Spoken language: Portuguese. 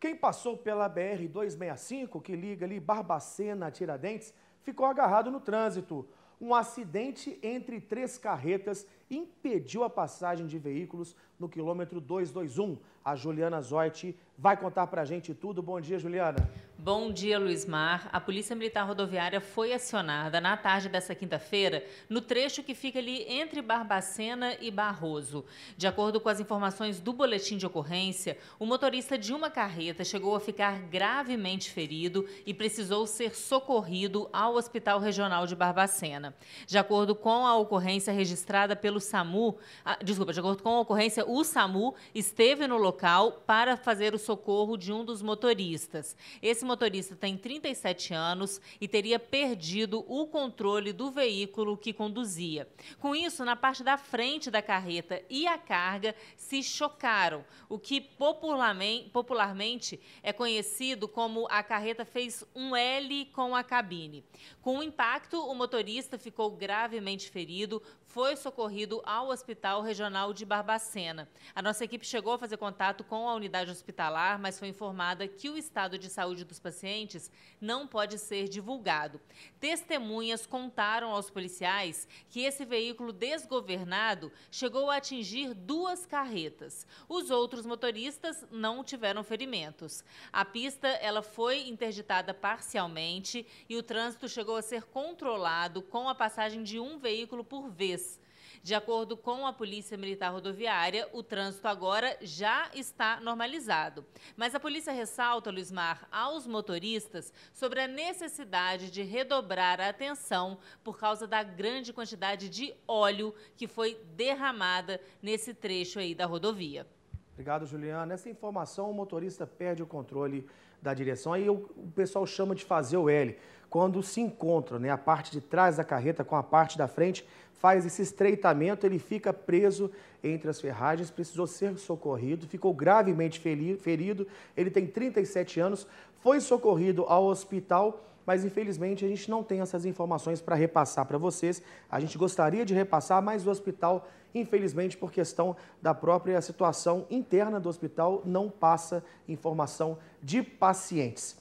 Quem passou pela BR-265, que liga ali Barbacena a Tiradentes, ficou agarrado no trânsito. Um acidente entre três carretas impediu a passagem de veículos no quilômetro 221. A Juliana Zoite vai contar pra gente tudo. Bom dia, Juliana. Bom dia, Luiz Mar. A Polícia Militar Rodoviária foi acionada na tarde dessa quinta-feira no trecho que fica ali entre Barbacena e Barroso. De acordo com as informações do boletim de ocorrência, o motorista de uma carreta chegou a ficar gravemente ferido e precisou ser socorrido ao Hospital Regional de Barbacena. De acordo com a ocorrência registrada pelo SAMU, a, desculpa, de acordo com a ocorrência, o SAMU esteve no local para fazer o socorro de um dos motoristas. Esse motorista tem 37 anos e teria perdido o controle do veículo que conduzia. Com isso, na parte da frente da carreta e a carga se chocaram, o que popularmente é conhecido como a carreta fez um L com a cabine. Com o impacto, o motorista ficou gravemente ferido, foi socorrido ao Hospital Regional de Barbacena. A nossa equipe chegou a fazer contato com a unidade hospitalar, mas foi informada que o estado de saúde do dos pacientes não pode ser divulgado. Testemunhas contaram aos policiais que esse veículo desgovernado chegou a atingir duas carretas. Os outros motoristas não tiveram ferimentos. A pista ela foi interditada parcialmente e o trânsito chegou a ser controlado com a passagem de um veículo por vez. De acordo com a Polícia Militar Rodoviária, o trânsito agora já está normalizado. Mas a polícia ressalta, Luiz Mar, aos motoristas sobre a necessidade de redobrar a atenção por causa da grande quantidade de óleo que foi derramada nesse trecho aí da rodovia. Obrigado, Juliana. Nessa informação, o motorista perde o controle da direção. Aí o, pessoal chama de fazer o L. Quando se encontra né, a parte de trás da carreta com a parte da frente, faz esse estreitamento, ele fica preso entre as ferragens, precisou ser socorrido, ficou gravemente ferido, ele tem 37 anos, foi socorrido ao hospital, mas infelizmente a gente não tem essas informações para repassar para vocês. A gente gostaria de repassar, mas o hospital, infelizmente, por questão da própria situação interna do hospital, não passa informação de pacientes.